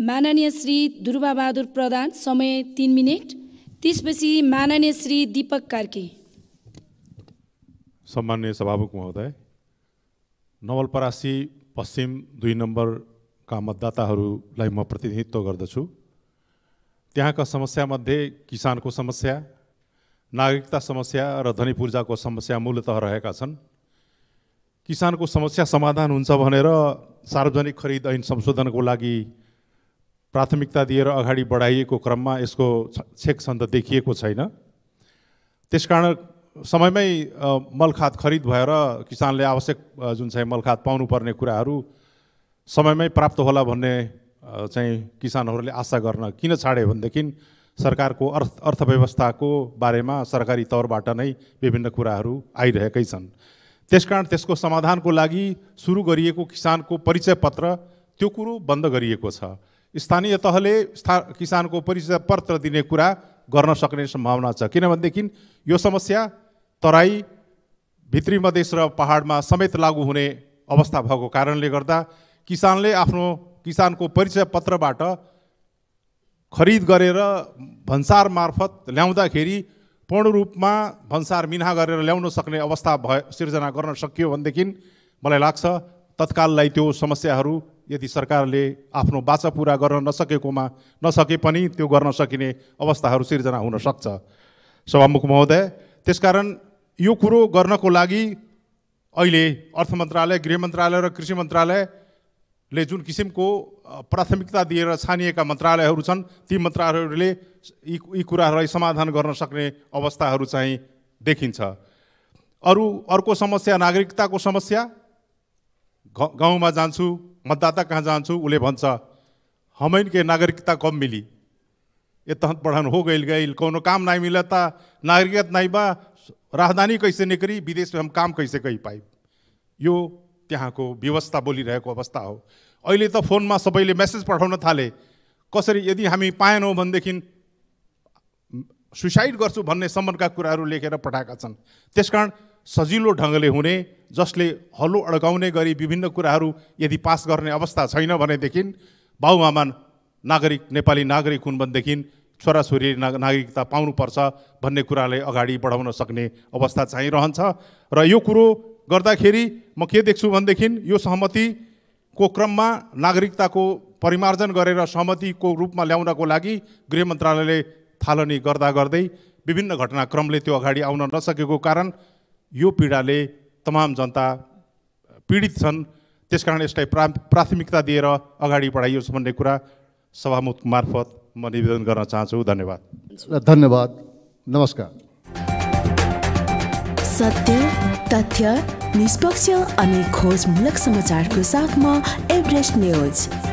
माननीय श्री दुर्गाबहादुर प्रधान समय तिन मिनट त्यसपछि माननीय श्री दीपक कार्की सम्मान्य सभामुख महोदय नवलपरासी पश्चिम दुई नम्बरका मतदाताहरूलाई म प्रतिनिधित्व गर्दछु त्यहाँका समस्यामध्ये किसानको समस्या नागरिकता समस्या र धनी पूर्जाको समस्या मूलत रहेका छन् किसानको समस्या समाधान हुन्छ भनेर सार्वजनिक खरिद ऐन संशोधनको लागि प्राथमिकता दिएर अगाडि बढाइएको क्रममा यसको छेक त देखिएको छैन त्यसकारण समयमै मलखाद खरिद भएर किसानले आवश्यक जुन चाहिँ मलखात पाउनुपर्ने कुराहरू समयमै प्राप्त होला भन्ने चाहिँ किसानहरूले आशा गर्न किन छाडे भनेदेखि सरकारको अर्थ अर्थव्यवस्थाको बारेमा सरकारी तौरबाट नै विभिन्न कुराहरू आइरहेकै छन् त्यसकारण त्यसको समाधानको लागि सुरु गरिएको किसानको परिचय पत्र त्यो कुरो बन्द गरिएको छ स्थानीय तहले स्था किसानको परिचय पत्र दिने कुरा गर्न सक्ने सम्भावना छ किनभनेदेखि यो समस्या तराई भित्री मधेस र पहाडमा समेत लागु हुने अवस्था भएको कारणले गर्दा किसानले आफ्नो किसानको परिचय पत्रबाट खरिद गरेर भन्सार मार्फत ल्याउँदाखेरि पूर्ण रूपमा भन्सार मिना गरेर ल्याउन सक्ने अवस्था भयो सिर्जना गर्न सकियो भनेदेखि मलाई लाग्छ तत्काललाई त्यो समस्याहरू यदि सरकारले आफ्नो बाचा पुरा गर्न नसकेकोमा नसके पनि त्यो गर्न सकिने अवस्थाहरू सिर्जना हुनसक्छ सभामुख महोदय त्यसकारण यो कुरो गर्नको लागि अहिले अर्थ मन्त्रालय गृह मन्त्रालय र कृषि मन्त्रालयले जुन किसिमको प्राथमिकता दिएर छानिएका मन्त्रालयहरू छन् ती मन्त्रालयहरूले यी यी कुराहरूलाई समाधान गर्न सक्ने अवस्थाहरू चाहिँ देखिन्छ अरू अर्को समस्या नागरिकताको समस्या गाउँमा जान्छु मतदाता कहाँ जान्छु उसले भन्छ हमैन के नागरिकता कम मिली ये तहत हो गइल गइल कोनो काम नाइ मिला नागरिकता नागरिकत नहीं बा राजधानी कैसे निकरी विदेशमा में हम काम कैसे कही पाइ यो त्यहाँको व्यवस्था बोलिरहेको अवस्था हो अहिले त फोनमा सबैले मेसेज पठाउन थाले कसरी यदि हामी पाएनौँ भनेदेखि सुसाइड गर्छु भन्ने सम्बन्धका कुराहरू लेखेर पठाएका छन् त्यसकारण सजिलो ढङ्गले हुने जसले हलो अड्काउने गरी विभिन्न कुराहरू यदि पास गर्ने अवस्था छैन भनेदेखि बाउआमा नागरिक नेपाली नागरिक हुन् भनेदेखि छोराछोरी ना नागरिकता पाउनुपर्छ भन्ने कुरालाई अगाडि बढाउन सक्ने अवस्था चाहिँ रहन्छ र यो कुरो गर्दाखेरि म के देख्छु भनेदेखि यो सहमतिको क्रममा नागरिकताको परिमार्जन गरेर सहमतिको रूपमा ल्याउनको लागि गृह मन्त्रालयले थालनी गर्दा गर्दै विभिन्न घटनाक्रमले त्यो अगाडि आउन नसकेको कारण यो पीडाले तमाम जनता पीडित छन् त्यसकारण यसलाई प्रा प्राथमिकता दिएर अगाडि बढाइयोस् भन्ने कुरा सभामुख मार्फत म निवेदन गर्न चाहन्छु धन्यवाद धन्यवाद नमस्कार सत्य तथ्य निष्पक्ष अनि खोजमूलक समाचारको साथमा एभरेस्ट न्युज